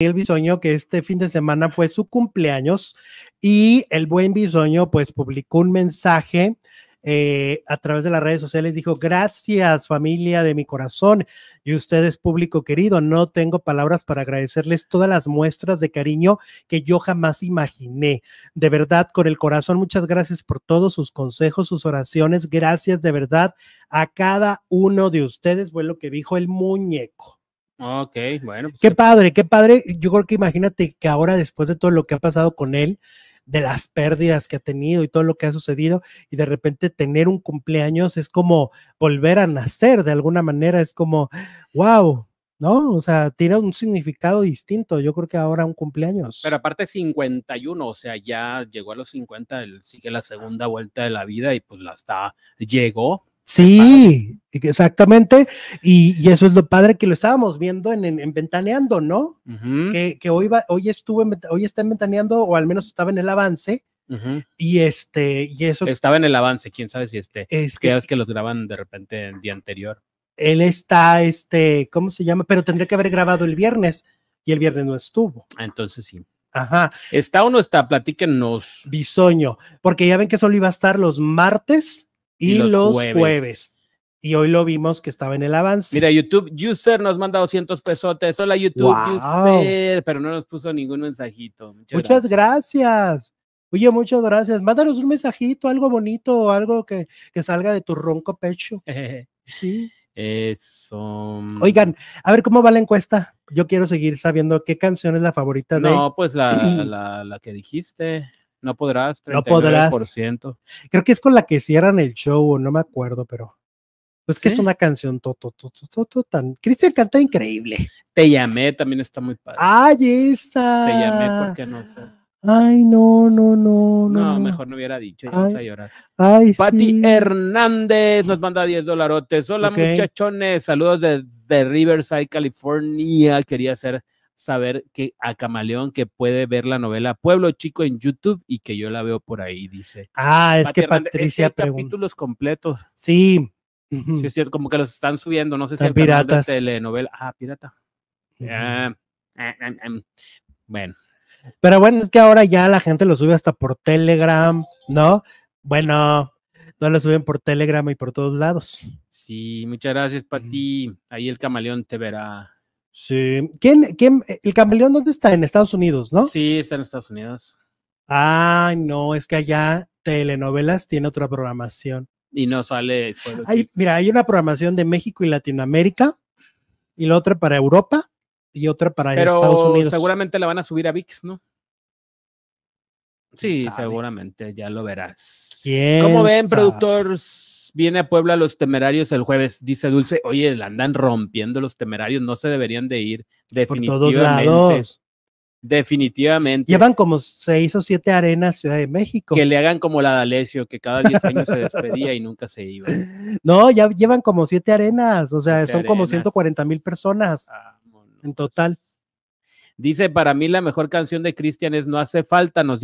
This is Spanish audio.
el Bisoño, que este fin de semana fue su cumpleaños y el buen Bisoño pues publicó un mensaje eh, a través de las redes sociales, dijo, gracias familia de mi corazón y ustedes público querido, no tengo palabras para agradecerles todas las muestras de cariño que yo jamás imaginé. De verdad, con el corazón, muchas gracias por todos sus consejos, sus oraciones, gracias de verdad a cada uno de ustedes, fue lo que dijo el muñeco. Ok, bueno. Pues qué padre, qué padre. Yo creo que imagínate que ahora, después de todo lo que ha pasado con él, de las pérdidas que ha tenido y todo lo que ha sucedido, y de repente tener un cumpleaños es como volver a nacer de alguna manera, es como, wow, ¿no? O sea, tiene un significado distinto. Yo creo que ahora un cumpleaños. Pero aparte 51, o sea, ya llegó a los 50, él sigue la segunda vuelta de la vida y pues la está, llegó Sí, exactamente. Y, eso es lo padre que lo estábamos viendo en, Ventaneando, ¿no? que, hoy hoy estuve, hoy está en Ventaneando, o al menos estaba en el avance. Y este, y eso. Estaba en el avance, quién sabe si este. Es que, es que los graban de repente el día anterior. Él está, este, ¿cómo se llama? Pero tendría que haber grabado el viernes y el viernes no estuvo. Ah, entonces sí. Ajá. ¿Está o no está? Platíquenos. Bisoño, porque ya ven que solo iba a estar los martes y, los, jueves. Y hoy lo vimos que estaba en el avance. Mira, YouTube User nos manda 200 pesotes. Hola, YouTube User. Pero no nos puso ningún mensajito. Muchas, gracias. Oye, muchas gracias. Mándanos un mensajito, algo bonito, algo que, que salga de tu ronco pecho. Eh, sí. Eso. Oigan, a ver cómo va la encuesta. Yo quiero seguir sabiendo qué canción es la favorita de. No, pues la que dijiste. No podrás, 39%. No podrás. Creo que es con la que cierran el show, no me acuerdo, pero. es pues, que es una canción toto, tan. Cristian canta increíble. Te llamé, también está muy padre. ¡Ay, esa! Te llamé, ¿por qué no? Ay, no, no, no, no. No, mejor no hubiera dicho, ya a llorar. Ay, Pati Hernández nos manda 10 dolarotes. Hola, muchachones. Saludos de, de Riverside, California. Quería hacer saber que a Camaleón que puede ver la novela Pueblo Chico en YouTube y que yo la veo por ahí, dice. Ah, es que Patricia es completos. Sí. es cierto, como que los están subiendo, no sé si piratas. De telenovela. Ah, pirata. Ah, ah, ah, bueno. Pero bueno, es que ahora ya la gente lo sube hasta por Telegram, ¿no? Bueno, no lo suben por Telegram y por todos lados. Sí, muchas gracias, Pati. Ahí el camaleón te verá. Sí. ¿Quién, quién, el campeón dónde está? En Estados Unidos, ¿no? Sí, está en Estados Unidos. Ay, no, es que allá telenovelas tiene otra programación. Y no sale. mira, hay una programación de México y Latinoamérica, y la otra para Europa, y otra para Estados Unidos. Seguramente la van a subir a VIX, ¿no? Sí, seguramente, ya lo verás. ¿Quién ¿Cómo ven, productores? viene a Puebla los temerarios el jueves. Dice Dulce, oye, la andan rompiendo los temerarios, no se deberían de ir. Definitivamente. todos lados. Definitivamente. Llevan como se o siete arenas Ciudad de México. Que le hagan como la de que cada diez años se despedía y nunca se iba. No, ya llevan como siete arenas, o sea, son como 140 mil personas en total. Dice, para mí la mejor canción de Cristian es No hace falta, nos